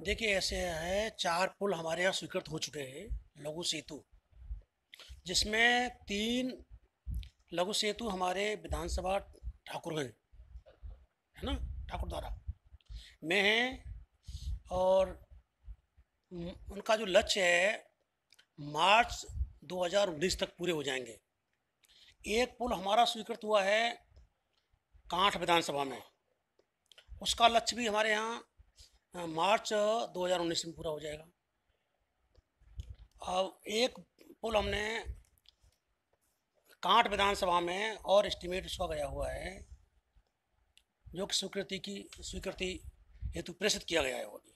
देखिए ऐसे है चार पुल हमारे यहाँ स्वीकृत हो चुके हैं लघु सेतु जिसमें तीन लघु सेतु हमारे विधानसभा ठाकुरगंज है ना ठाकुर द्वारा में हैं और उनका जो लक्ष्य है मार्च 2019 तक पूरे हो जाएंगे एक पुल हमारा स्वीकृत हुआ है कांठ विधानसभा में उसका लक्ष्य भी हमारे यहाँ हाँ, मार्च 2019 में पूरा हो जाएगा अब एक पुल हमने कांट विधानसभा में और एस्टिमेट उसका गया हुआ है जो कि स्वीकृति की स्वीकृति हेतु प्रेषित किया गया है वो